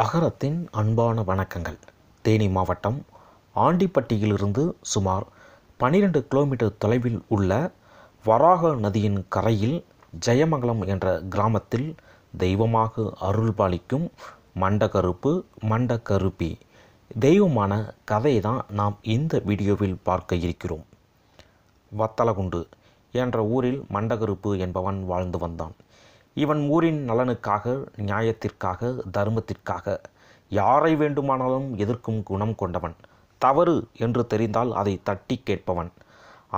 அகரத்தின் அன்பான வணக்கங்கள் தேனி மாவட்டம் ஆண்டிப்பட்டியிலிருந்து சுமார் பனிரெண்டு கிலோமீட்டர் தொலைவில் உள்ள வராக நதியின் கரையில் ஜெயமங்கலம் என்ற கிராமத்தில் தெய்வமாக அருள்பாலிக்கும் மண்டகருப்பு மண்டகருப்பி தெய்வமான கதையை தான் நாம் இந்த வீடியோவில் பார்க்க இருக்கிறோம் வத்தலகுண்டு என்ற ஊரில் மண்டகருப்பு என்பவன் வாழ்ந்து வந்தான் இவன் ஊரின் நலனுக்காக நியாயத்திற்காக தர்மத்திற்காக யாரை வேண்டுமானாலும் எதிர்க்கும் குணம் கொண்டவன் தவறு என்று தெரிந்தால் அதை தட்டி கேட்பவன்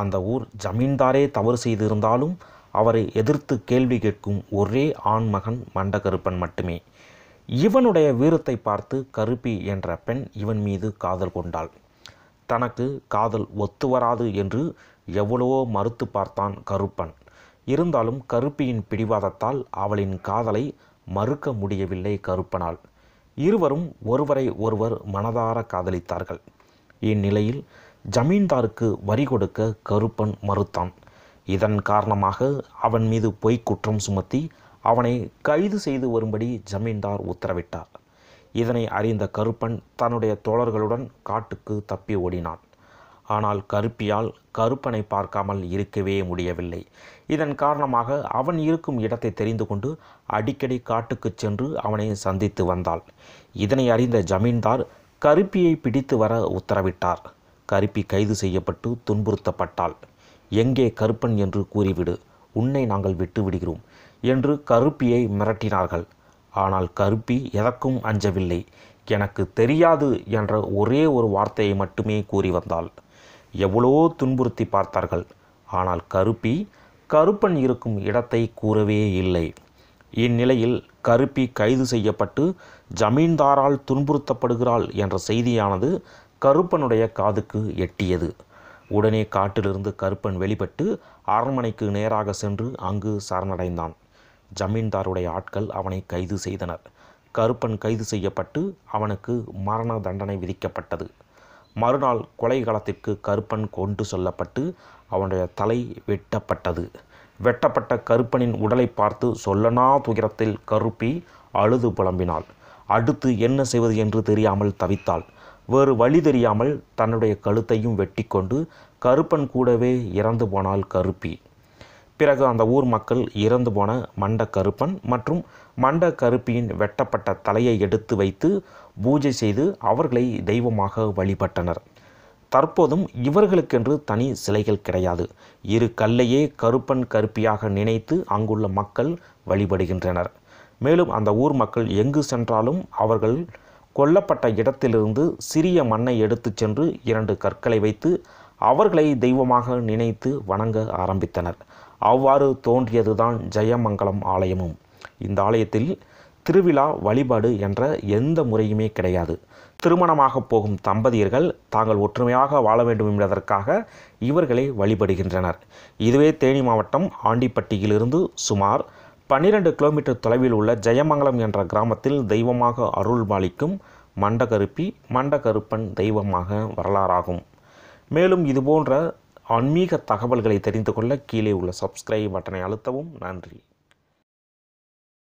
அந்த ஊர் ஜமீன்தாரே தவறு செய்திருந்தாலும் அவரை எதிர்த்து கேள்வி கேட்கும் ஒரே ஆண்மகன் மண்டகருப்பன் மட்டுமே இவனுடைய வீரத்தை பார்த்து கருப்பி என்ற பெண் இவன் மீது காதல் கொண்டாள் தனக்கு காதல் ஒத்து வராது என்று எவ்வளவோ மறுத்து பார்த்தான் கருப்பன் இருந்தாலும் கருப்பியின் பிடிவாதத்தால் அவளின் காதலை மறுக்க முடியவில்லை கருப்பனால் இருவரும் ஒருவரை ஒருவர் மனதார காதலித்தார்கள் இந்நிலையில் ஜமீன்தாருக்கு வரி கொடுக்க கருப்பன் மறுத்தான் இதன் காரணமாக அவன் மீது பொய்க் குற்றம் சுமத்தி அவனை கைது செய்து வரும்படி ஜமீன்தார் உத்தரவிட்டார் இதனை அறிந்த கருப்பன் தன்னுடைய தோழர்களுடன் காட்டுக்கு தப்பி ஓடினான் ஆனால் கருப்பியால் கருப்பனை பார்க்காமல் இருக்கவே முடியவில்லை இதன் காரணமாக அவன் இருக்கும் இடத்தை தெரிந்து கொண்டு அடிக்கடி காட்டுக்குச் சென்று அவனை சந்தித்து வந்தாள் இதனை அறிந்த ஜமீன்தார் கருப்பியை பிடித்து வர உத்தரவிட்டார் கருப்பி கைது செய்யப்பட்டு துன்புறுத்தப்பட்டாள் எங்கே கருப்பன் என்று கூறிவிடு உன்னை நாங்கள் விட்டு விடுகிறோம் என்று கருப்பியை மிரட்டினார்கள் ஆனால் கருப்பி எதற்கும் அஞ்சவில்லை எனக்கு தெரியாது என்ற ஒரே ஒரு வார்த்தையை மட்டுமே கூறி வந்தாள் எவ்வளோ துன்புறுத்தி பார்த்தார்கள் ஆனால் கருப்பி கருப்பன் இருக்கும் இடத்தை கூறவே இல்லை இந்நிலையில் கருப்பி கைது செய்யப்பட்டு ஜமீன்தாரால் துன்புறுத்தப்படுகிறாள் என்ற செய்தியானது கருப்பனுடைய காதுக்கு எட்டியது உடனே காட்டிலிருந்து கருப்பன் வெளிப்பட்டு அரண்மனைக்கு நேராக சென்று அங்கு சரணடைந்தான் ஜமீன்தாருடைய ஆட்கள் அவனை கைது செய்தனர் கருப்பன் கைது செய்யப்பட்டு அவனுக்கு மரண தண்டனை விதிக்கப்பட்டது மறுநாள் கொலைகாலத்திற்கு கருப்பன் கொண்டு சொல்லப்பட்டு அவனுடைய தலை வெட்டப்பட்டது வெட்டப்பட்ட கருப்பனின் உடலை பார்த்து சொல்லனா துயரத்தில் கருப்பி அழுது புலம்பினாள் அடுத்து என்ன செய்வது என்று தெரியாமல் தவித்தாள் வேறு வழி தெரியாமல் தன்னுடைய கழுத்தையும் வெட்டி கொண்டு கருப்பன் கூடவே இறந்து போனாள் கருப்பி பிறகு அந்த ஊர் மக்கள் இறந்து போன மண்ட கருப்பன் மற்றும் மண்ட கருப்பியின் வெட்டப்பட்ட தலையை எடுத்து வைத்து பூஜை செய்து அவர்களை தெய்வமாக வழிபட்டனர் தற்போதும் இவர்களுக்கென்று தனி சிலைகள் கிடையாது இரு கல்லையே கருப்பன் கருப்பியாக நினைத்து அங்குள்ள மக்கள் வழிபடுகின்றனர் மேலும் அந்த ஊர் மக்கள் எங்கு சென்றாலும் அவர்கள் கொல்லப்பட்ட இடத்திலிருந்து சிறிய மண்ணை எடுத்து சென்று இரண்டு கற்களை வைத்து அவர்களை தெய்வமாக நினைத்து வணங்க ஆரம்பித்தனர் அவ்வாறு தோன்றியதுதான் ஜெயமங்கலம் ஆலயமும் இந்த ஆலயத்தில் திருவிழா வழிபாடு என்ற எந்த முறையுமே கிடையாது திருமணமாக போகும் தம்பதியர்கள் தாங்கள் ஒற்றுமையாக வாழ வேண்டும் என்பதற்காக இவர்களை வழிபடுகின்றனர் இதுவே தேனி மாவட்டம் ஆண்டிப்பட்டியிலிருந்து சுமார் பன்னிரண்டு கிலோமீட்டர் தொலைவில் உள்ள ஜெயமங்கலம் என்ற கிராமத்தில் தெய்வமாக அருள்பாலிக்கும் மண்டகருப்பி மண்டகருப்பன் தெய்வமாக வரலாறாகும் மேலும் இதுபோன்ற ஆன்மீக தகவல்களை தெரிந்து கொள்ள கீழே உள்ள சப்ஸ்கிரைப் பட்டனை அழுத்தவும் நன்றி